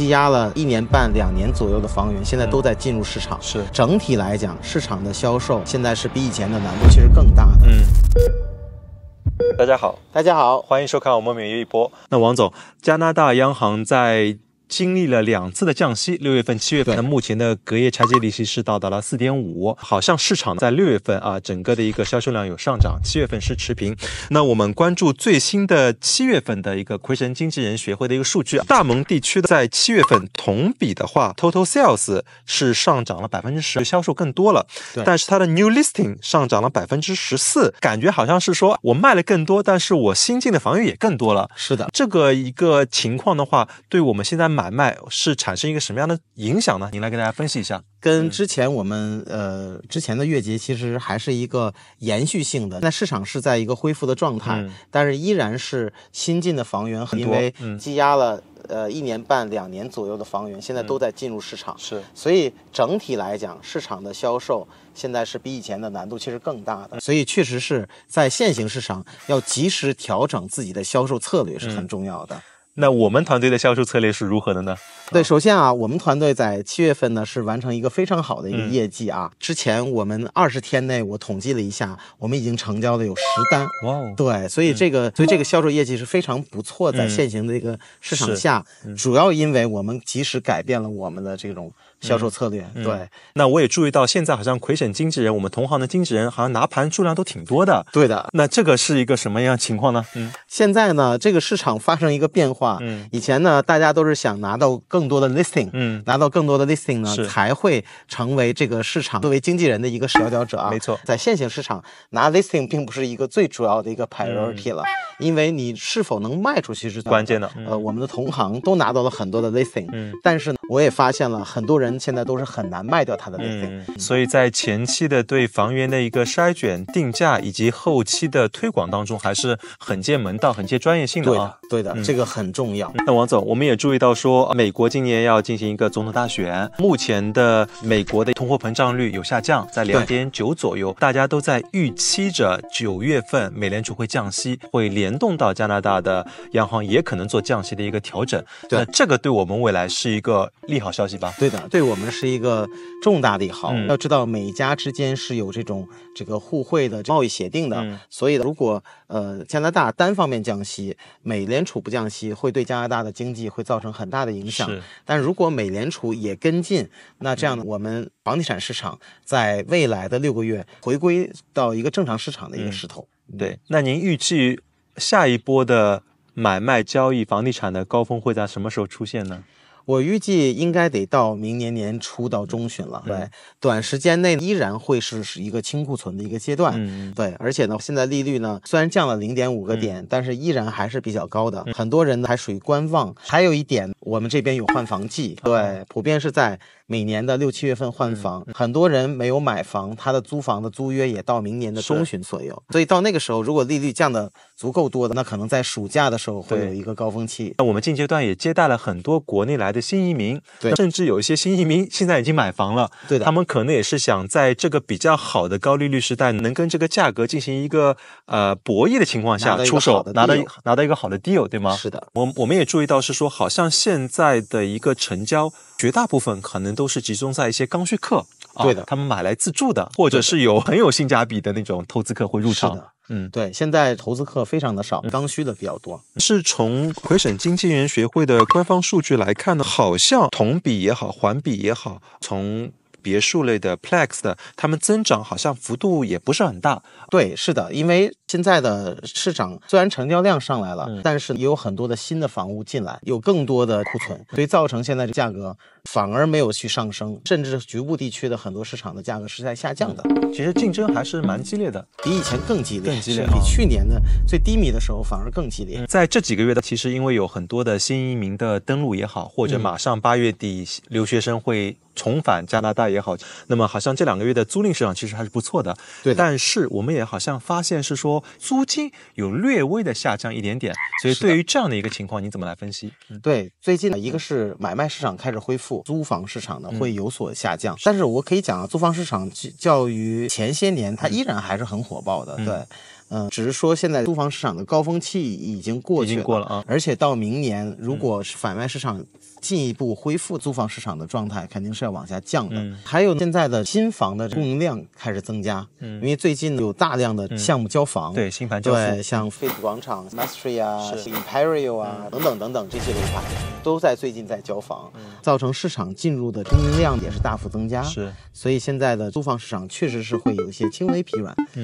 积压了一年半两年左右的房源，现在都在进入市场。是整体来讲，市场的销售现在是比以前的难度其实更大的。嗯，大家好，大家好，欢迎收看我们每日一播。那王总，加拿大央行在。经历了两次的降息，六月份、七月份，那目前的隔夜拆借利息是到达了四点五。好像市场在六月份啊，整个的一个销售量有上涨，七月份是持平。那我们关注最新的七月份的一个奎神经纪人学会的一个数据啊，大蒙地区的在七月份同比的话，total sales 是上涨了百分之十，销售更多了。但是它的 new listing 上涨了百分之十四，感觉好像是说我卖了更多，但是我新进的房源也更多了。是的，这个一个情况的话，对我们现在买。买卖是产生一个什么样的影响呢？您来给大家分析一下。跟之前我们呃之前的月结其实还是一个延续性的。那市场是在一个恢复的状态，但是依然是新进的房源很多，积压了呃一年半两年左右的房源，现在都在进入市场。是，所以整体来讲，市场的销售现在是比以前的难度其实更大的。所以确实是在现行市场，要及时调整自己的销售策略是很重要的。那我们团队的销售策略是如何的呢？对，首先啊，我们团队在七月份呢是完成一个非常好的一个业绩啊。之前我们二十天内，我统计了一下，我们已经成交的有十单。哇哦！对，所以这个，所以这个销售业绩是非常不错在现行的一个市场下，主要因为我们及时改变了我们的这种销售策略。对，那我也注意到，现在好像魁省经纪人，我们同行的经纪人好像拿盘数量都挺多的。对的。那这个是一个什么样情况呢？嗯，现在呢，这个市场发生一个变化。嗯，以前呢，大家都是想拿到更更多的 listing，嗯，拿到更多的 listing 呢，才会成为这个市场作为经纪人的一个佼佼者啊。没错，在现行市场拿 listing 并不是一个最主要的一个 priority 了。因为你是否能卖出去是关键的。呃，我们的同行都拿到了很多的 listing，嗯，但是我也发现了很多人现在都是很难卖掉他的 listing。所以在前期的对房源的一个筛选、定价以及后期的推广当中，还是很见门道、很见专业性的啊。对的，这个很重要。那王总，我们也注意到说，美国今年要进行一个总统大选，目前的美国的通货膨胀率有下降，在两点九左右，大家都在预期着九月份美联储会降息，会连。联动到加拿大的央行也可能做降息的一个调整，那这个对我们未来是一个利好消息吧？对的，对我们是一个重大的利好。要知道，美加之间是有这种这个互惠的贸易协定的，所以如果呃加拿大单方面降息，美联储不降息，会对加拿大的经济会造成很大的影响。但如果美联储也跟进，那这样呢？我们房地产市场在未来的六个月回归到一个正常市场的一个势头。对，那您预计下一波的买卖交易房地产的高峰会在什么时候出现呢？我预计应该得到明年年初到中旬了。对，短时间内依然会是一个清库存的一个阶段。嗯对，而且呢，现在利率呢虽然降了零点五个点，但是依然还是比较高的。很多人还属于观望。还有一点，我们这边有换房季，对，普遍是在每年的六七月份换房。很多人没有买房，他的租房的租约也到明年的中旬左右。所以到那个时候，如果利率降的足够多的，那可能在暑假的时候会有一个高峰期。那我们近阶段也接待了很多国内来的。新移民对，甚至有一些新移民现在已经买房了，对的，他们可能也是想在这个比较好的高利率时代，能跟这个价格进行一个呃博弈的情况下出手，拿到拿到一个好的 deal，对吗？是的，我我们也注意到是说，好像现在的一个成交，绝大部分可能都是集中在一些刚需客。对的，他们买来自住的，或者是有很有性价比的那种投资客会入场。的，嗯，对，现在投资客非常的少，刚需的比较多。是从魁省经纪人学会的官方数据来看呢，好像同比也好，环比也好，从别墅类的 plex 的，他们增长好像幅度也不是很大。对，是的，因为。现在的市场虽然成交量上来了，但是也有很多的新的房屋进来，有更多的库存，所以造成现在这价格反而没有去上升，甚至局部地区的很多市场的价格是在下降的。其实竞争还是蛮激烈的，比以前更激烈，更激烈，比去年的最低迷的时候反而更激烈。在这几个月的，其实因为有很多的新移民的登陆也好，或者马上八月底留学生会重返加拿大也好，那么好像这两个月的租赁市场其实还是不错的。对，但是我们也好像发现是说。租金有略微的下降一点点，所以对于这样的一个情况，你怎么来分析？对，最近呢，一个是买卖市场开始恢复，租房市场呢会有所下降。但是我可以讲啊，租房市场较于前些年，它依然还是很火爆的。对，嗯，只是说现在租房市场的高峰期已经过去了，已经过了啊。而且到明年，如果是买卖市场进一步恢复，租房市场的状态肯定是要往下降的。还有现在的新房的供应量开始增加，嗯，因为最近有大量的项目交房。对新盘交，对像 Fit 广场、Mastree 啊、Imperial 啊等等等等这些楼盘，都在最近在交房，造成市场进入的供应量也是大幅增加，是，所以现在的租房市场确实是会有一些轻微疲软，嗯。